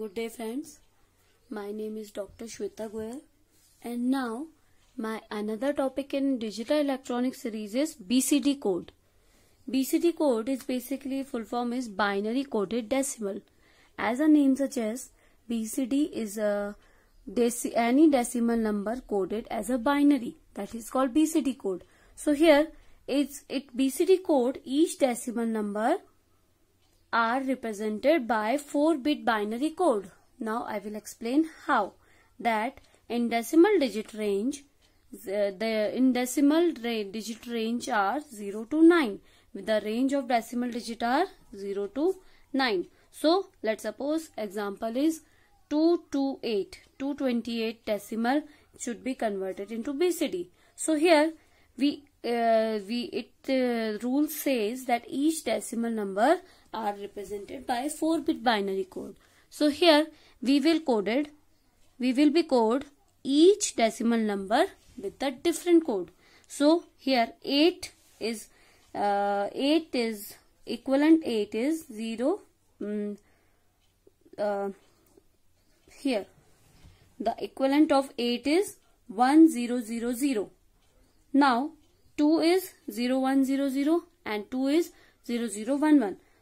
Good day friends. My name is Dr. Shweta Goyal and now my another topic in digital electronics series is BCD code. BCD code is basically full form is binary coded decimal. As the name suggests, BCD is a deci any decimal number coded as a binary that is called BCD code. So here it's it BCD code each decimal number are represented by 4-bit binary code. Now I will explain how that in decimal digit range the, the in decimal digit range are 0 to 9 with the range of decimal digit are 0 to 9. So let's suppose example is 228 228 decimal should be converted into BCD. So here we uh, we it uh, rule says that each decimal number are represented by 4-bit binary code. So here we will coded, we will be code each decimal number with a different code. So here 8 is uh, 8 is equivalent 8 is 0 um, uh, here the equivalent of 8 is 1000 now 2 is 0100 and 2 is 0011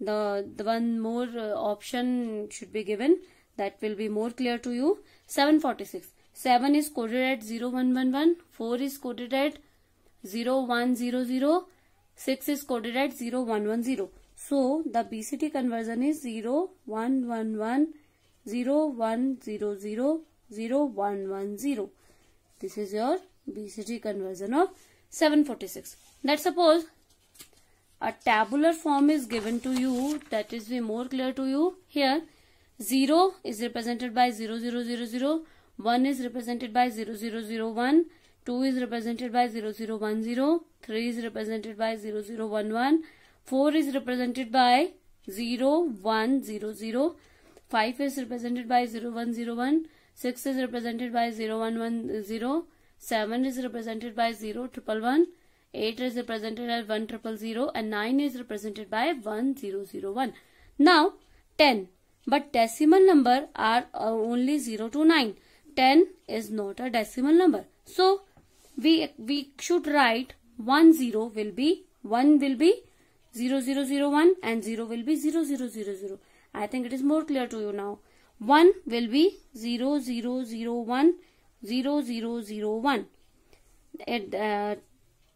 the, the one more uh, option should be given that will be more clear to you 746 7 is coded at 0111 4 is coded at 0100 6 is coded at 0110 so the bct conversion is 0111 0100 0110 this is your bct conversion of 746 let's suppose a tabular form is given to you that is be more clear to you here 0 is represented by 0000 1 is represented by 0001 2 is represented by 0010 3 is represented by 0011 4 is represented by 0100 5 is represented by 0101 6 is represented by 0110 7 is represented by 0111 8 is represented as 1000 and 9 is represented by 1001. Now 10 but decimal number are uh, only 0 to 9. 10 is not a decimal number. So we, we should write one zero will be 1 will be 0001 and 0 will be 0000. I think it is more clear to you now. 1 will be 0001 0001. It, uh,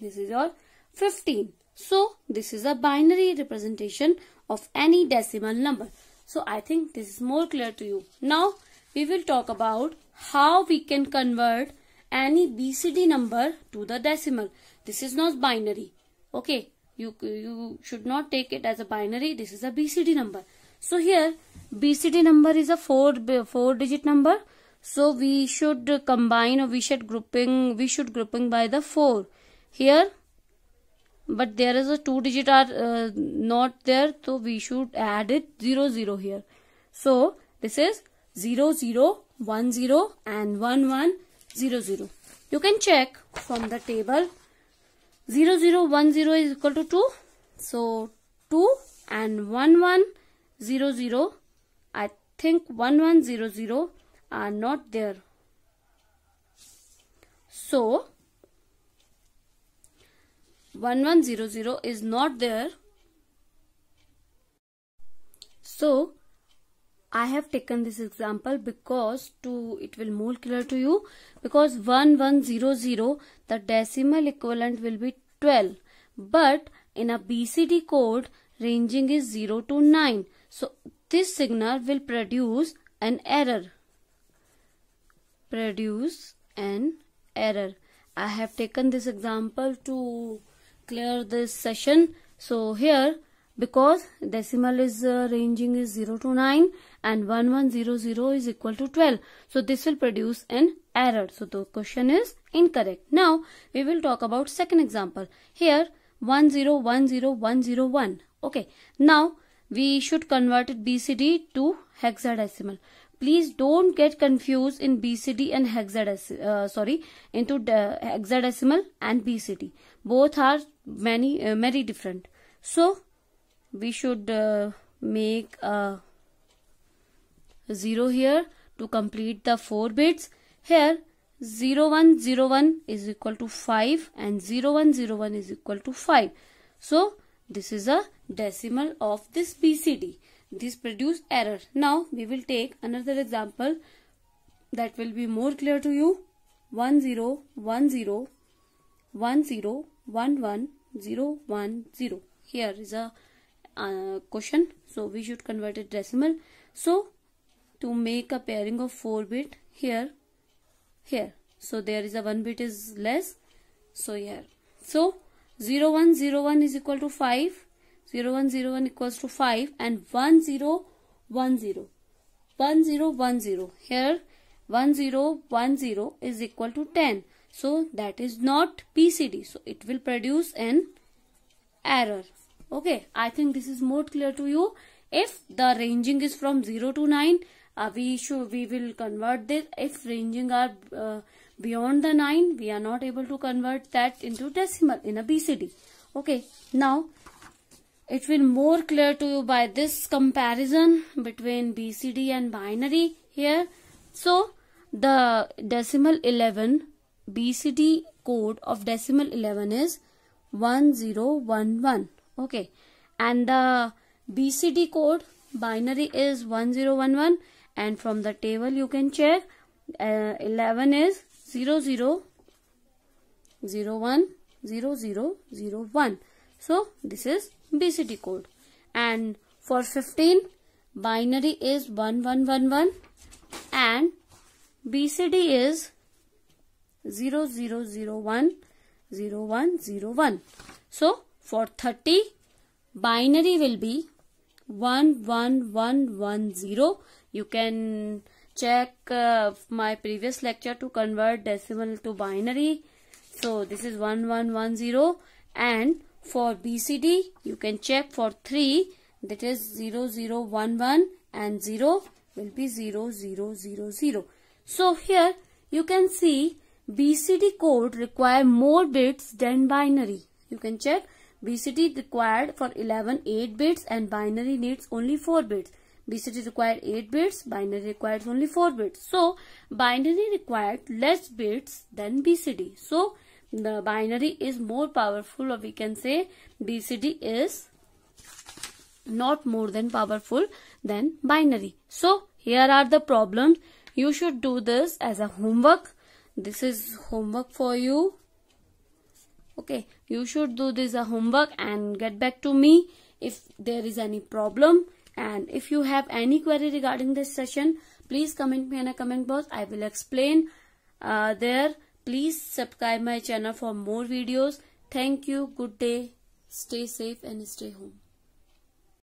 This is your 15. So this is a binary representation of any decimal number. So I think this is more clear to you. Now we will talk about how we can convert any BCD number to the decimal. This is not binary. Okay, you, you should not take it as a binary. This is a BCD number. So here BCD number is a four, four digit number. So we should combine or we should grouping, we should grouping by the four here but there is a two digit are uh, not there so we should add it 0 0 here so this is 0 0 1 0 and 1 1 0 0 you can check from the table 0 0 1 0 is equal to 2 so 2 and 1 1 0 0 I think 1 1 0 0 are not there so 1100 is not there. So, I have taken this example because to it will more clear to you because 1100 the decimal equivalent will be 12 but in a BCD code ranging is 0 to 9 so this signal will produce an error produce an error I have taken this example to clear this session so here because decimal is uh, ranging is 0 to 9 and 1100 is equal to 12 so this will produce an error so the question is incorrect now we will talk about second example here 1010101 okay now we should convert bcd to hexadecimal please don't get confused in bcd and hexadecimal uh, sorry into hexadecimal and bcd both are many uh, very different so we should uh, make a 0 here to complete the 4 bits here 0101 is equal to 5 and 0101 is equal to 5 so this is a decimal of this BCD this produce error now we will take another example that will be more clear to you 1010 10 11010 here is a uh, question so we should convert it decimal so to make a pairing of 4 bit here here so there is a 1 bit is less so here so 0101 is equal to 5 0101 equals to 5 and 1010 1010 here 1010 is equal to 10 so that is not PCD. So it will produce an error. Okay, I think this is more clear to you. If the ranging is from 0 to 9, uh, we should, we will convert this. If ranging are uh, beyond the 9, we are not able to convert that into decimal in a BCD. Okay, now it will more clear to you by this comparison between BCD and binary here. So, the decimal 11 BCD code of decimal 11 is 1011. Okay. And the BCD code binary is 1011 and from the table you can check uh, 11 is 00, 00 01 00, 01. So this is BCD code. And for 15 binary is 1111 and BCD is 0 0 0 1 0 1 0 1 so for 30 binary will be 1 1 1 1 0 you can check uh, my previous lecture to convert decimal to binary so this is 1 1 1 0 and for bcd you can check for 3 that is 0 0 1 1 and 0 will be 0 0 0 0 so here you can see BCD code require more bits than binary. You can check BCD required for 11 8 bits and binary needs only 4 bits. BCD required 8 bits, binary requires only 4 bits. So, binary required less bits than BCD. So, the binary is more powerful or we can say BCD is not more than powerful than binary. So, here are the problems. You should do this as a homework this is homework for you okay you should do this a homework and get back to me if there is any problem and if you have any query regarding this session please comment me in a comment box i will explain uh, there please subscribe my channel for more videos thank you good day stay safe and stay home